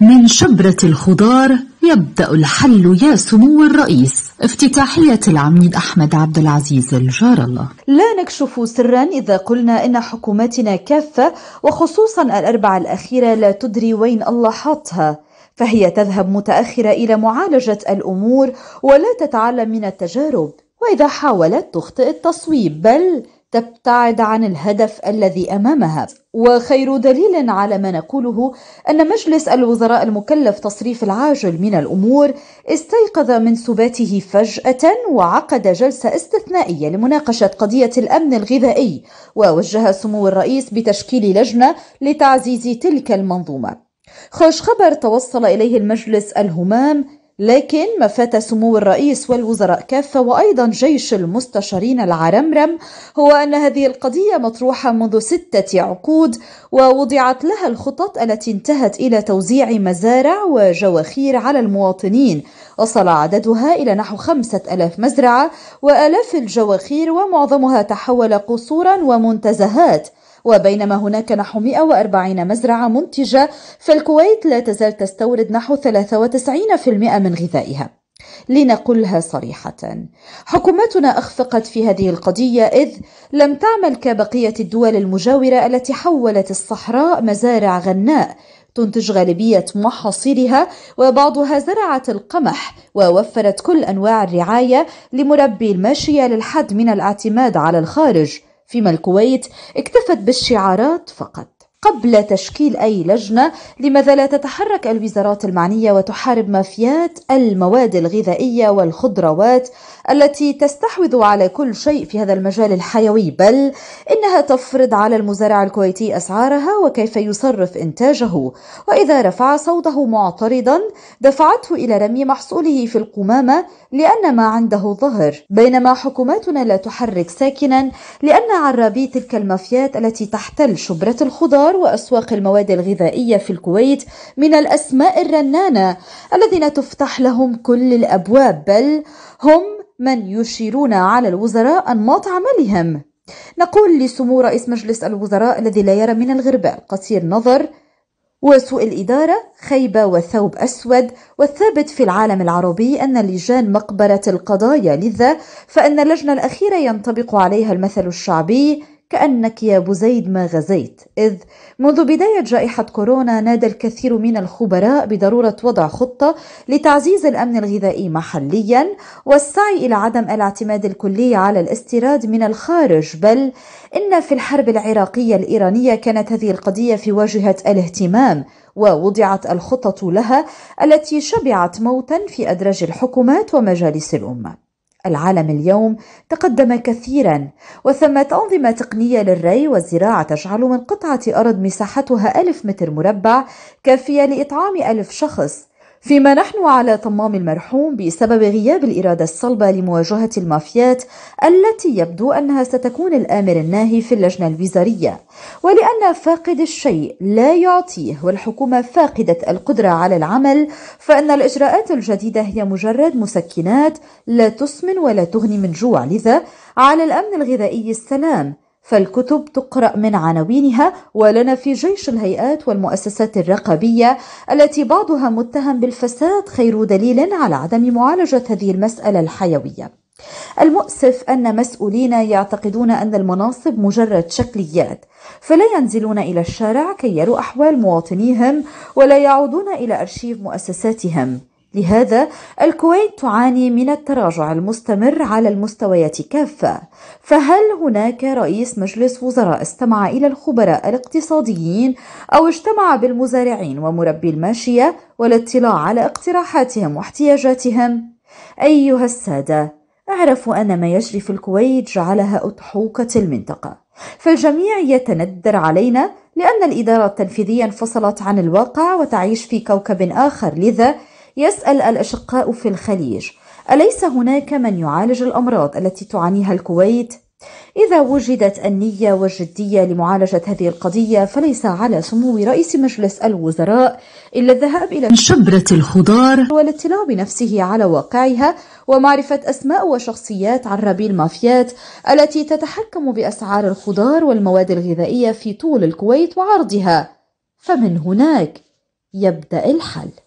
من شبرة الخضار يبدأ الحل يا سمو الرئيس افتتاحية العميد أحمد عبد العزيز الجار الله لا نكشف سرا إذا قلنا إن حكوماتنا كافة وخصوصا الأربعة الأخيرة لا تدري وين الله حاطها فهي تذهب متأخرة إلى معالجة الأمور ولا تتعلم من التجارب وإذا حاولت تخطئ التصويب بل تبتعد عن الهدف الذي امامها وخير دليل على ما نقوله ان مجلس الوزراء المكلف تصريف العاجل من الامور استيقظ من سباته فجاه وعقد جلسه استثنائيه لمناقشه قضيه الامن الغذائي ووجه سمو الرئيس بتشكيل لجنه لتعزيز تلك المنظومه خوش خبر توصل اليه المجلس الهمام لكن ما فات سمو الرئيس والوزراء كافة وأيضا جيش المستشارين العرمرم هو أن هذه القضية مطروحة منذ ستة عقود ووضعت لها الخطط التي انتهت إلى توزيع مزارع وجواخير على المواطنين وصل عددها إلى نحو خمسة ألاف مزرعة وألاف الجواخير ومعظمها تحول قصورا ومنتزهات وبينما هناك نحو 140 مزرعة منتجة فالكويت لا تزال تستورد نحو 93% من غذائها لنقلها صريحة حكومتنا أخفقت في هذه القضية إذ لم تعمل كبقية الدول المجاورة التي حولت الصحراء مزارع غناء تنتج غالبية محاصيلها وبعضها زرعت القمح ووفرت كل أنواع الرعاية لمربي الماشية للحد من الاعتماد على الخارج فيما الكويت اكتفت بالشعارات فقط قبل تشكيل أي لجنة لماذا لا تتحرك الوزارات المعنية وتحارب مافيات المواد الغذائية والخضروات التي تستحوذ على كل شيء في هذا المجال الحيوي بل إنها تفرض على المزارع الكويتي أسعارها وكيف يصرف إنتاجه وإذا رفع صوته معترضا دفعته إلى رمي محصوله في القمامة لأن ما عنده ظهر بينما حكوماتنا لا تحرك ساكنا لأن عرابي تلك المافيات التي تحتل شبرة الخضار وأسواق المواد الغذائية في الكويت من الأسماء الرنانة الذين تفتح لهم كل الأبواب بل هم من يشيرون على الوزراء أنماط عملهم نقول لسمو رئيس مجلس الوزراء الذي لا يرى من الغربال قصير نظر وسوء الإدارة خيبة وثوب أسود والثابت في العالم العربي أن اللجان مقبرة القضايا لذا فإن اللجنة الأخيرة ينطبق عليها المثل الشعبي كأنك يا بزيد ما غزيت إذ منذ بداية جائحة كورونا نادى الكثير من الخبراء بضرورة وضع خطة لتعزيز الأمن الغذائي محليا والسعي إلى عدم الاعتماد الكلي على الاستيراد من الخارج بل إن في الحرب العراقية الإيرانية كانت هذه القضية في واجهة الاهتمام ووضعت الخطط لها التي شبعت موتا في أدراج الحكومات ومجالس الأمة العالم اليوم تقدم كثيرا وثمة أنظمة تقنية للري والزراعة تجعل من قطعة أرض مساحتها ألف متر مربع كافية لإطعام ألف شخص فيما نحن على طمام المرحوم بسبب غياب الإرادة الصلبة لمواجهة المافيات التي يبدو أنها ستكون الآمر الناهي في اللجنة الوزارية ولأن فاقد الشيء لا يعطيه والحكومة فاقدة القدرة على العمل فإن الإجراءات الجديدة هي مجرد مسكنات لا تسمن ولا تغني من جوع لذا على الأمن الغذائي السلام فالكتب تقرأ من عناوينها ولنا في جيش الهيئات والمؤسسات الرقابية التي بعضها متهم بالفساد خير دليل على عدم معالجة هذه المسألة الحيوية. المؤسف أن مسؤولين يعتقدون أن المناصب مجرد شكليات فلا ينزلون إلى الشارع كي يروا أحوال مواطنيهم ولا يعودون إلى أرشيف مؤسساتهم لهذا الكويت تعاني من التراجع المستمر على المستويات كافة فهل هناك رئيس مجلس وزراء استمع إلى الخبراء الاقتصاديين أو اجتمع بالمزارعين ومربي الماشية والاطلاع على اقتراحاتهم واحتياجاتهم؟ أيها السادة اعرفوا أن ما يجري في الكويت جعلها أضحوكة المنطقة فالجميع يتندر علينا لأن الإدارة التنفيذية انفصلت عن الواقع وتعيش في كوكب آخر لذا يسأل الأشقاء في الخليج أليس هناك من يعالج الأمراض التي تعانيها الكويت؟ إذا وجدت النية والجدية لمعالجة هذه القضية فليس على سمو رئيس مجلس الوزراء إلا الذهاب إلى شبرة الخضار والاطلاع بنفسه على واقعها ومعرفة أسماء وشخصيات عرابي المافيات التي تتحكم بأسعار الخضار والمواد الغذائية في طول الكويت وعرضها فمن هناك يبدأ الحل